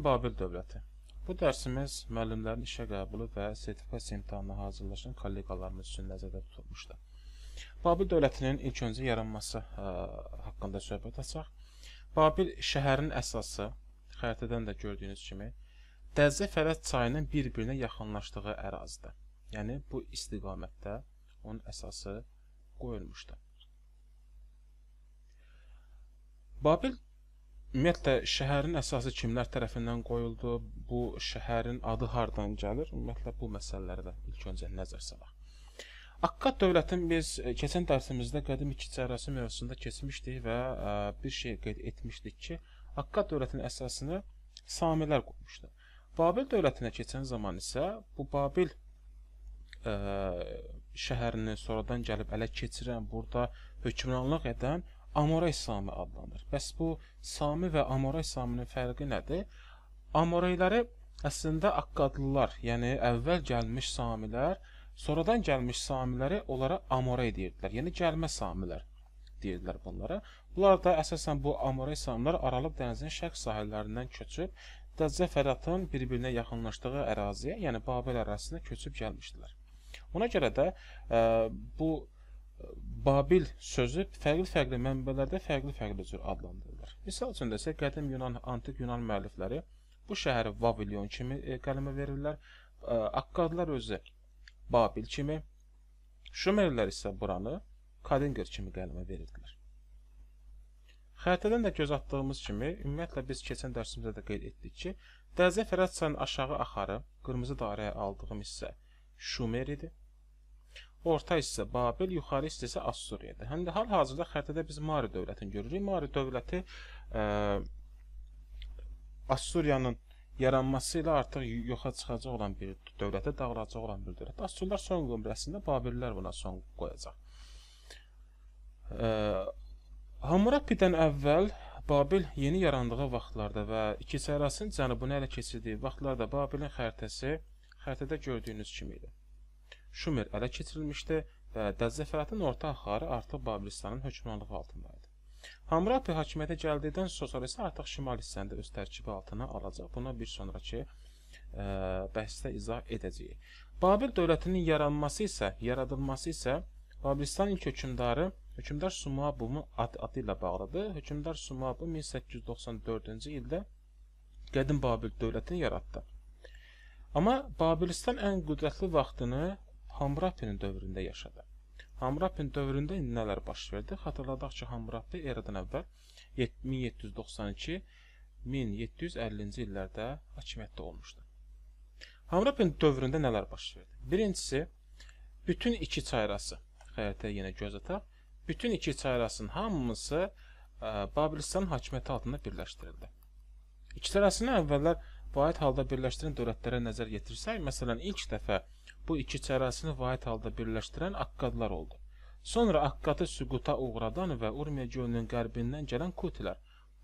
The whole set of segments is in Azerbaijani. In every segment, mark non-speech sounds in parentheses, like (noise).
Qədim Babil dövləti. Bu dərsimiz müəllimlərin işə qəbulu və sertifikasiya imtahanına hazırlaşan kolleqalarımız üçün nəzərdə tutulmuşdu. Babil dövlətinin ilk öncə yaranması ə, e, haqqında söhbət açaq. Babil şəhərinin əsası, xəritədən də gördüyünüz kimi, Dəzə Fərəd çayının bir-birinə yaxınlaşdığı ərazidə. Yəni bu istiqamətdə onun əsası qoyulmuşdu. Babil Ümumiyyətlə şəhərin əsası kimlər tərəfindən qoyuldu? Bu şəhərin adı hardan gəlir? Ümumiyyətlə bu məsələlərə də ilk öncə nəzər salaq. Akkad dövlətin biz e, keçən dərsimizdə qədim ikicərrası mövzusunda keçmişdik və e, bir şey qeyd etmişdik ki, Akkad dövlətinin əsasını Samilər qoymuşdu. Babil dövlətinə keçən zaman isə bu Babil ə, e, şəhərini sonradan gəlib ələ keçirən, burada hökmranlıq edən Amora İslamı adlanır. Bəs bu Sami və Amora İslamının fərqi nədir? Amoreyləri əslində Akkadlılar, yəni əvvəl gəlmiş Samilər, sonradan gəlmiş Samiləri onlara Amorey deyirdilər, yəni gəlmə Samilər deyirdilər bunlara. Bunlar da əsasən bu Amorey Samilər Aralıq dənizinin şərq sahillərindən köçüb Dəccə Fəratın bir-birinə yaxınlaşdığı əraziyə, yəni Babel ərazisinə köçüb gəlmişdilər. Ona görə də ə, e, bu Babil sözü fərqli-fərqli mənbələrdə fərqli-fərqli cür adlandırılır. Misal üçün də isə qədim Yunan, antik Yunan müəllifləri bu şəhərə Vavilyon kimi e, qələmə verirlər. E, Akkadlar özü Babil kimi, Şumerlər isə buranı Kadinger kimi qələmə verirdilər. Xəritədən də göz atdığımız kimi, ümumiyyətlə biz keçən dərsimizdə də qeyd etdik ki, Dəzə Fəradsanın aşağı axarı, qırmızı dairəyə aldığım hissə Şumer idi orta hissə Babil, yuxarı hissə isə Assuriyadır. Həm də hal-hazırda xəritədə biz Mari dövlətini görürük. Mari dövləti ə, e, Assuriyanın yaranması ilə artıq yoxa çıxacaq olan bir dövlətə dağılacaq olan bir dövlət. Assurlar son qömrəsində Babillər buna son qoyacaq. Ə, e, Hammurapidən əvvəl Babil yeni yarandığı vaxtlarda və iki sərasın cənubunu ələ keçirdiyi vaxtlarda Babilin xəritəsi xəritədə gördüyünüz kimi idi. Şumer ələ keçirilmişdi və Dəzzəfəratın orta axarı artıq Babilistanın hökmranlığı altında idi. Hammurapi hakimiyyətə gəldikdən sosialist artıq şimal hissəndə öz tərkibi altına alacaq. Buna bir sonrakı ə, e, bəhsdə izah edəcəyik. Babil dövlətinin yaranması isə, yaradılması isə Babilistan ilk hökmdarı hökmdar Sumabunun ad adı ilə bağlıdır. Hökmdar Sumabu 1894-cü ildə qədim Babil dövlətini yaratdı. Amma Babilistan ən qüdrətli vaxtını Hamrapinin dövründə yaşadı. Hamrapin dövründə nələr baş verdi? Xatırladaq ki, Hamrapi eradan əvvəl 1792-1750-ci illərdə hakimiyyətdə olmuşdu. Hamrapin dövründə nələr baş verdi? Birincisi, bütün iki çayrası. Xəritə yenə göz ataq. Bütün iki çayrasının hamısı e, Babilistan hakimiyyəti altında birləşdirildi. İki çayrasını əvvəllər vahid halda birləşdirən dövlətlərə nəzər yetirsək, məsələn, ilk dəfə 1792 bu iki çərəsini vahid halda birləşdirən Akkadlar oldu. Sonra Akkadı süquta uğradan və Urmiya gölünün qərbindən gələn Kutilər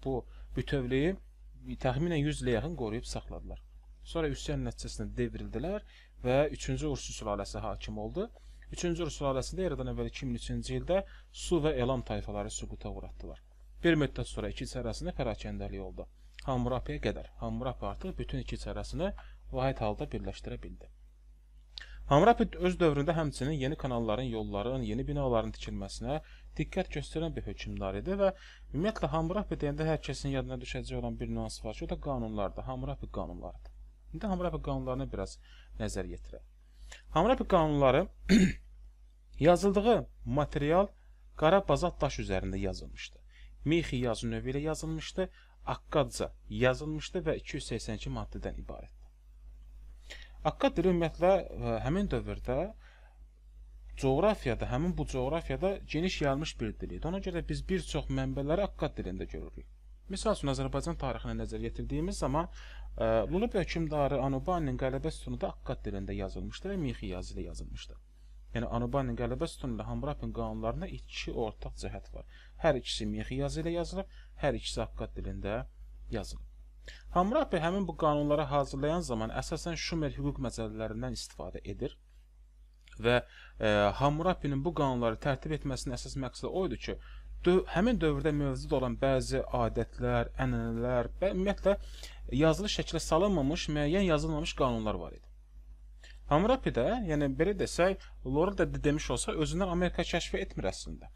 bu bütövlüyü təxminən 100 ilə yaxın qoruyub saxladılar. Sonra üsyan nəticəsində devrildilər və 3-cü Ursu sülaləsi hakim oldu. 3-cü Ursu sülaləsində eradan əvvəl 2003-cü ildə Su və Elam tayfaları süquta uğratdılar. Bir müddət sonra iki çərəsində pərakəndəlik oldu. Hammurapiyə qədər Hammurapi artıq bütün iki çərəsini vahid halda birləşdirə bildi. Hamrapi öz dövründə həmçinin yeni kanalların, yolların, yeni binaların tikilməsinə diqqət göstərən bir hökmdar idi və ümumiyyətlə Hamrapi deyəndə hər kəsin yadına düşəcək olan bir nüans var ki, o da qanunlardır, Hamrapi qanunlarıdır. İndi Hamrapi qanunlarına biraz nəzər yetirək. Hamrapi qanunları (clears throat) yazıldığı material qara bazalt daş üzərində yazılmışdı. Mixi yazı növü ilə yazılmışdı, Akkadca yazılmışdı və 282 maddədən ibarət Akkadr ümumiyyətlə e, həmin dövrdə coğrafiyada, həmin bu coğrafiyada geniş yayılmış bir dil idi. Ona görə biz bir çox mənbələri Akkad dilində görürük. Məsəl üçün Azərbaycan tarixinə nəzər yetirdiyimiz zaman e, Lulub hökmdarı Anubanin qələbə sütunu da Akkad dilində yazılmışdı və Mixi yazı ilə yazılmışdı. Yəni Anubanin qələbə sütunu ilə Hammurapin qanunlarında iki ortaq cəhət var. Hər ikisi Mixi yazı ilə yazılıb, hər ikisi Akkad dilində yazılıb. Hammurapi həmin bu qanunları hazırlayan zaman əsasən Şumer hüquq məsələlərindən istifadə edir və e, Hammurapinin bu qanunları tərtib etməsinin əsas məqsədi o idi ki, dö həmin dövrdə mövcud olan bəzi adətlər, ənənələr və ümumiyyətlə yazılı şəklə salınmamış, müəyyən yazılmamış qanunlar var idi. Hammurapi də, yəni belə desək, Lord da demiş olsa, özündən Amerika kəşf etmir əslində.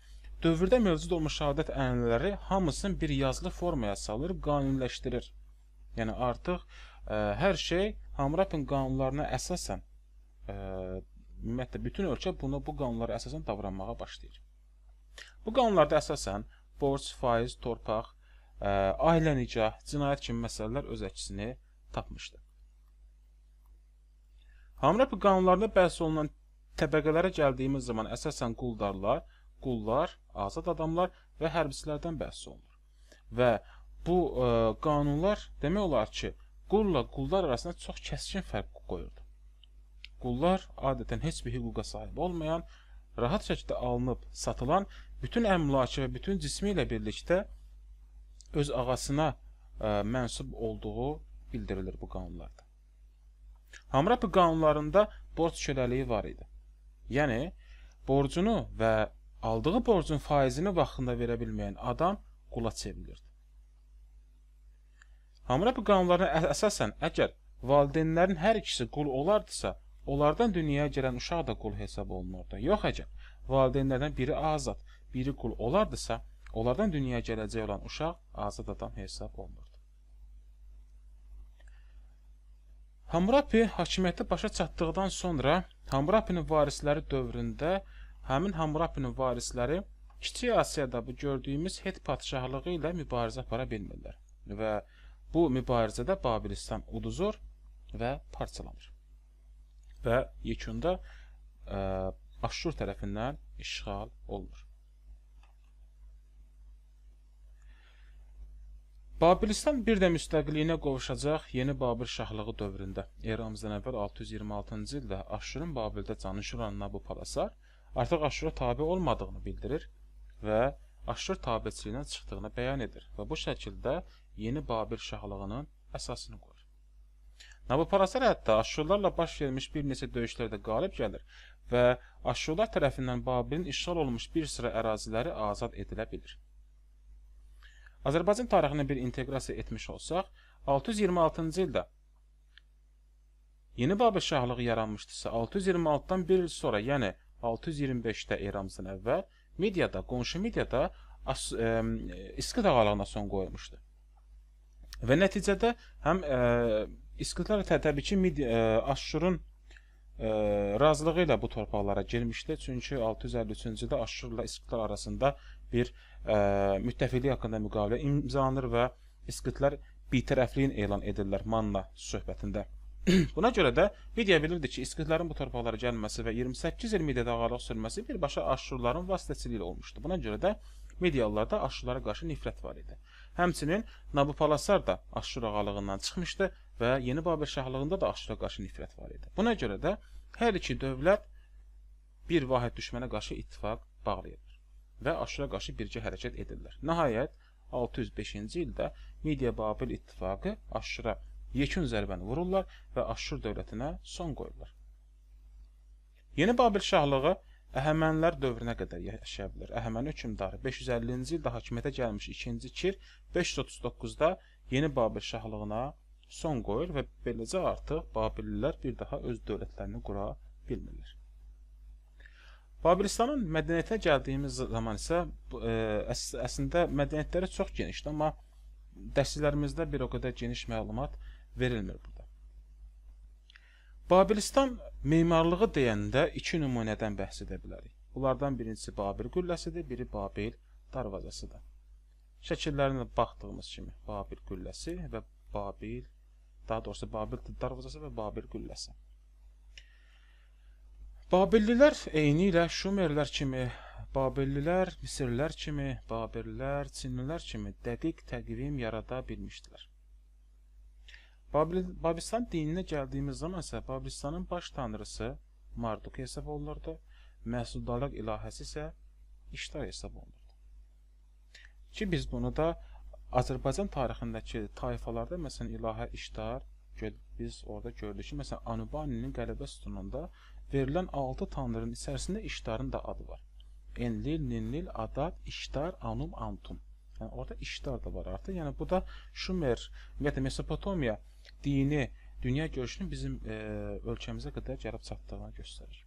Dövrdə mövcud olmuş adət ənənələri hamısını bir yazılı formaya salır, qanuniləşdirir. Yəni artıq ə, e, hər şey Hammurapin qanunlarına əsasən ə, e, ümumiyyətlə bütün ölkə bunu bu qanunlara əsasən davranmağa başlayır. Bu qanunlarda əsasən borc, faiz, torpaq, ə, e, ailə nikah, cinayət kimi məsələlər öz əksini tapmışdı. Hammurapi qanunlarında bəhs olunan təbəqələrə gəldiyimiz zaman əsasən quldarlar, qullar, azad adamlar və hərbçilərdən bəhs olunur. Və bu ə, e, qanunlar demək olar ki, qulla quldar arasında çox kəskin fərq qoyurdu. Qullar adətən heç bir hüquqa sahib olmayan, rahat şəkildə alınıb satılan bütün əmlakı və bütün cismi ilə birlikdə öz ağasına ə, e, mənsub olduğu bildirilir bu qanunlarda. Hammurapi qanunlarında borc köləliyi var idi. Yəni borcunu və aldığı borcun faizini vaxtında verə bilməyən adam qula çevrilirdi. Hamıra bu qanunlarına əsasən, əgər valideynlərin hər ikisi qul olardısa, onlardan dünyaya gələn uşaq da qul hesab olunurdu. Yox əgər valideynlərdən biri azad, biri qul olardısa, onlardan dünyaya gələcək olan uşaq azad adam hesab olunurdu. Hammurapi hakimiyyəti başa çatdıqdan sonra Hammurapinin varisləri dövründə həmin Hammurapinin varisləri Kiçik Asiyada bu gördüyümüz Het padşahlığı ilə mübarizə apara bilmirlər və Bu mübarizədə Babilistan uduzur və parçalanır. Və yekunda ə, e, Aşşur tərəfindən işğal olunur. Babilistan bir də müstəqilliyinə qovuşacaq yeni Babil şahlığı dövründə. Eramızdan əvvəl 626-cı ildə Aşşurun Babildə canışıranına bu palasar artıq Aşşura tabi olmadığını bildirir və Aşşur tabiçiliyinə çıxdığını bəyan edir və bu şəkildə yeni Babil şahlığının əsasını qoyur. Naboparaser hətta Aşşurlarla baş vermiş bir neçə döyüşlərdə qalib gəlir və Aşşurlar tərəfindən Babilin işğal olmuş bir sıra əraziləri azad edilə bilir. Azərbaycan tarixini bir inteqrasiya etmiş olsaq, 626-cı ildə Yeni Babil şahlığı yaranmışdırsa, 626-dan bir il sonra, yəni 625-də eramızdan əvvəl mediada, qonşu mediada as, ə, iskit ağalığına son qoymuşdu. Və nəticədə həm ə, e, iskitlər təbii ki, Mid ə, e, Aşurun ə, e, razılığı ilə bu torpaqlara girmişdi. Çünki 653-cü ildə Aşurla iskitlər arasında bir ə, müttəfiqlik haqqında müqavilə imzalanır və iskitlər bitərəfliyin elan edirlər Manna söhbətində. (clears throat) Buna görə də bir deyə bilirdi ki, İskitlərin bu torpaqlara gəlməsi və 28 il Midiyada ağalıq sürməsi birbaşa Aşurların vasitəsilə olmuşdu. Buna görə də Mediyalılarda Aşurlara qarşı nifrət var idi. Həmçinin Nabupalasar da Aşur ağalığından çıxmışdı və Yeni Babil şahlığında da Aşura qarşı nifrət var idi. Buna görə də hər iki dövlət bir vahid düşmənə qarşı ittifaq bağlayırlar və Aşura qarşı bircə hərəkət edirlər. Nəhayət 605-ci ildə Midiya-Babil ittifaqı Aşura yekun zərbəni vururlar və Aşşur dövlətinə son qoyurlar. Yeni Babil şahlığı Əhəmənilər dövrünə qədər yaşaya bilər. Əhəməni hökmdarı 550-ci ildə hakimiyyətə gəlmiş 2-ci Kir 539-da Yeni Babil şahlığına son qoyur və beləcə artıq Babillilər bir daha öz dövlətlərini qura bilmirlər. Babilistanın mədəniyyətinə gəldiyimiz zaman isə ə, e, əs əslində mədəniyyətləri çox genişdir, amma dərslərimizdə bir o qədər geniş məlumat verilmir burada. Babilistan memarlığı deyəndə iki nümunədən bəhs edə bilərik. Bunlardan birincisi Babil qülləsidir, biri Babil darvazasıdır. Şəkillərinə baxdığımız kimi Babil qülləsi və Babil, daha doğrusu Babil darvazası və Babil qülləsi. Babillilər eyni ilə Şumerlər kimi, Babillilər Misirlər kimi, Babillilər Çinlilər kimi dəqiq təqvim yarada bilmişdilər. Babistan dininə gəldiyimiz zaman isə Babistanın baş tanrısı Marduk hesab olunurdu. Məhsuldarlıq ilahəsi isə İştar hesab olunurdu. Ki biz bunu da Azərbaycan tarixindəki tayfalarda məsələn ilahə İştar biz orada gördük ki, məsələn Anubaninin qələbə sütununda verilən 6 tanrının içərisində İştarın da adı var. Enlil, Ninlil, Adad, İştar, Anum, Antum. Yəni orada İştar da var artıq. Yəni bu da Şumer, ümumiyyətlə Mesopotomiya dini, dünya görüşünü bizim e, ölkəmizə qədər gəlib çatdığını göstərir.